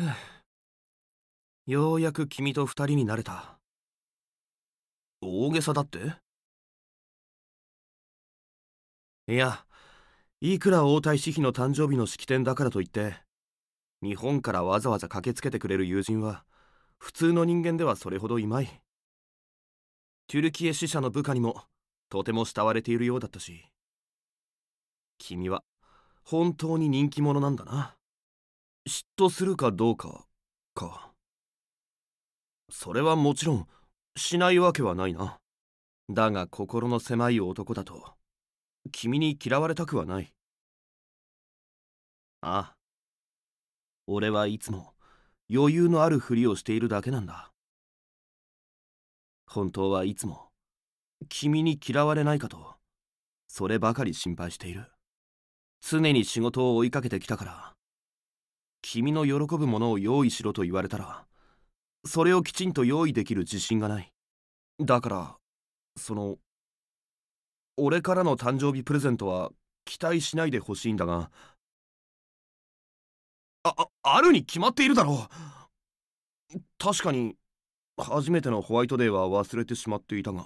ようやく君と二人になれた。大げさだっていや、いくら王太子妃の誕生日の式典だからといって、日本からわざわざ駆けつけてくれる友人は、普通の人間ではそれほどいまい。トゥルキエ使者の部下にも、とても慕われているようだったし。君は、本当に人気者なんだな。嫉妬するかどうかかそれはもちろんしないわけはないなだが心の狭い男だと君に嫌われたくはないああ俺はいつも余裕のあるふりをしているだけなんだ本当はいつも君に嫌われないかとそればかり心配している常に仕事を追いかけてきたから君の喜ぶものを用意しろと言われたらそれをきちんと用意できる自信がないだからその俺からの誕生日プレゼントは期待しないでほしいんだがああるに決まっているだろう確かに初めてのホワイトデーは忘れてしまっていたが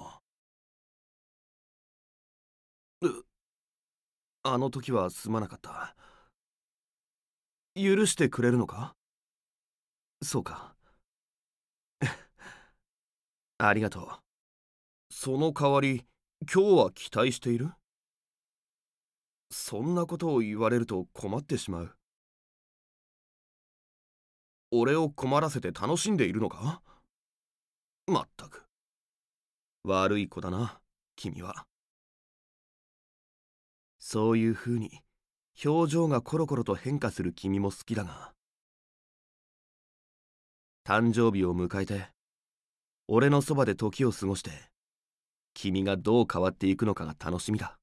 あの時はすまなかった。許してくれるのかそうか ありがとうその代わり今日は期待しているそんなことを言われると困ってしまう俺を困らせて楽しんでいるのかまったく悪い子だな君はそういうふうに表情がコロコロと変化する君も好きだが誕生日を迎えて俺のそばで時を過ごして君がどう変わっていくのかが楽しみだ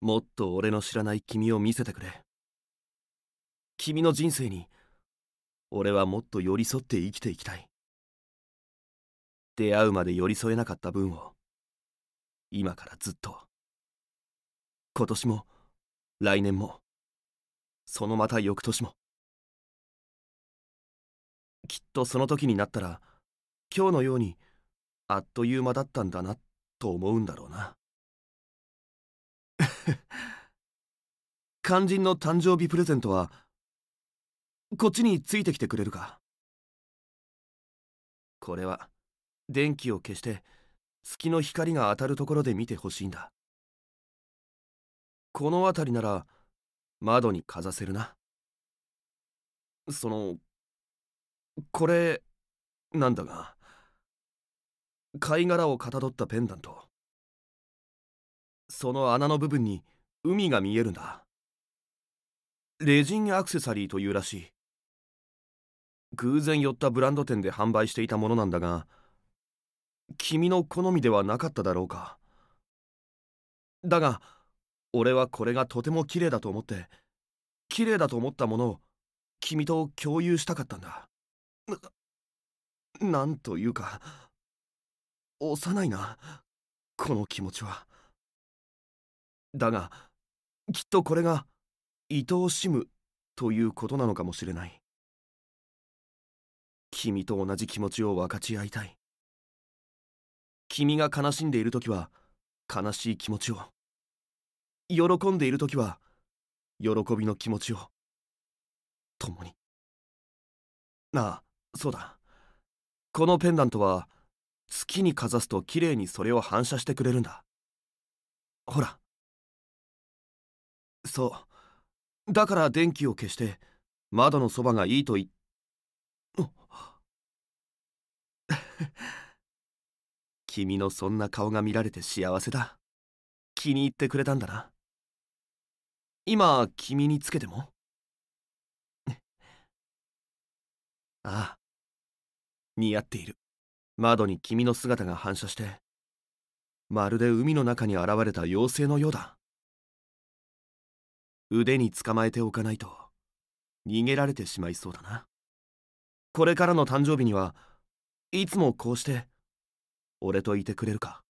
もっと俺の知らない君を見せてくれ君の人生に俺はもっと寄り添って生きていきたい出会うまで寄り添えなかった分を今からずっと今年も来年もそのまた翌年もきっとその時になったら今日のようにあっという間だったんだなと思うんだろうな 肝心の誕生日プレゼントはこっちについてきてくれるかこれは電気を消して月の光が当たるところで見てほしいんだ。この辺りなら窓にかざせるなそのこれなんだが貝殻をかたどったペンダントその穴の部分に海が見えるんだレジンアクセサリーというらしい偶然寄ったブランド店で販売していたものなんだが君の好みではなかっただろうかだが俺はこれがとても綺麗だと思って綺麗だと思ったものを君と共有したかったんだななんというか幼いなこの気持ちはだがきっとこれが愛おしむということなのかもしれない君と同じ気持ちを分かち合いたい君が悲しんでいる時は悲しい気持ちを喜んでいる時は喜びの気持ちを共にああそうだこのペンダントは月にかざすときれいにそれを反射してくれるんだほらそうだから電気を消して窓のそばがいいと言っ 君のそんな顔が見られて幸せだ気に入ってくれたんだな今君につけても ああ似合っている窓に君の姿が反射してまるで海の中に現れた妖精のようだ腕に捕まえておかないと逃げられてしまいそうだなこれからの誕生日にはいつもこうして俺といてくれるか